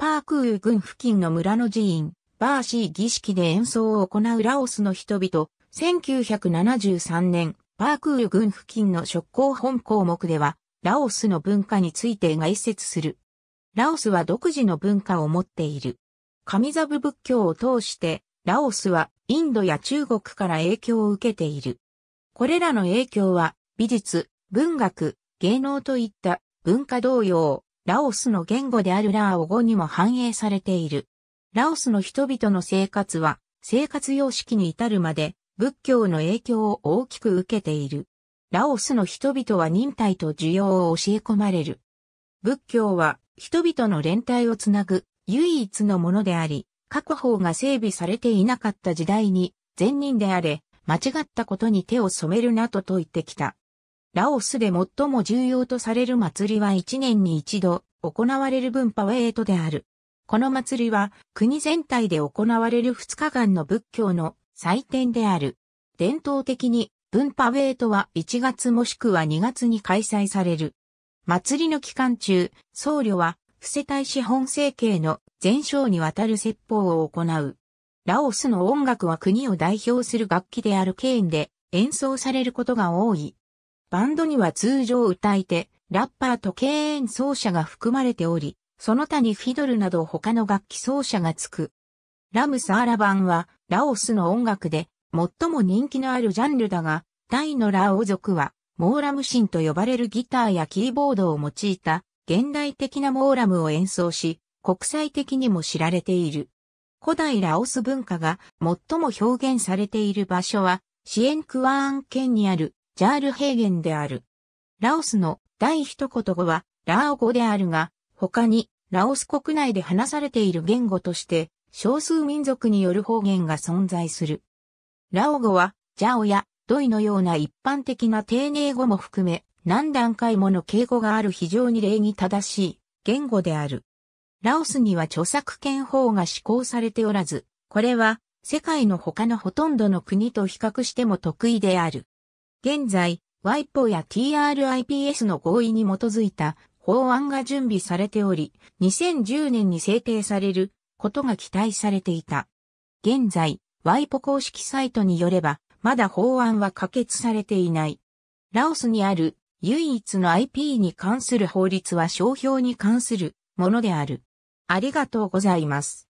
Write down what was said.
パークー郡付近の村の寺院、バーシー儀式で演奏を行うラオスの人々、1973年、パークー郡付近の職工本項目では、ラオスの文化について概説する。ラオスは独自の文化を持っている。神座部仏教を通して、ラオスはインドや中国から影響を受けている。これらの影響は、美術、文学、芸能といった文化同様、ラオスの言語であるラーを語にも反映されている。ラオスの人々の生活は、生活様式に至るまで、仏教の影響を大きく受けている。ラオスの人々は忍耐と需要を教え込まれる。仏教は、人々の連帯をつなぐ、唯一のものであり、各方が整備されていなかった時代に、善人であれ、間違ったことに手を染めるなと説いてきた。ラオスで最も重要とされる祭りは1年に一度行われる文化ウェイトである。この祭りは国全体で行われる2日間の仏教の祭典である。伝統的に文化ウェイトは1月もしくは2月に開催される。祭りの期間中、僧侶はせたい資本政系の全章にわたる説法を行う。ラオスの音楽は国を代表する楽器であるケーンで演奏されることが多い。バンドには通常歌い手、ラッパーと経演奏者が含まれており、その他にフィドルなど他の楽器奏者がつく。ラムサーラ版は、ラオスの音楽で、最も人気のあるジャンルだが、タイのラオ族は、モーラムシンと呼ばれるギターやキーボードを用いた、現代的なモーラムを演奏し、国際的にも知られている。古代ラオス文化が最も表現されている場所は、シエンクワーン県にあるジャール平原である。ラオスの第一言語はラオ語であるが、他にラオス国内で話されている言語として少数民族による方言が存在する。ラオ語はジャオやドイのような一般的な丁寧語も含め何段階もの敬語がある非常に礼儀正しい言語である。ラオスには著作権法が施行されておらず、これは世界の他のほとんどの国と比較しても得意である。現在、WIPO や TRIPS の合意に基づいた法案が準備されており、2010年に制定されることが期待されていた。現在、WIPO 公式サイトによれば、まだ法案は可決されていない。ラオスにある唯一の IP に関する法律は商標に関するものである。ありがとうございます。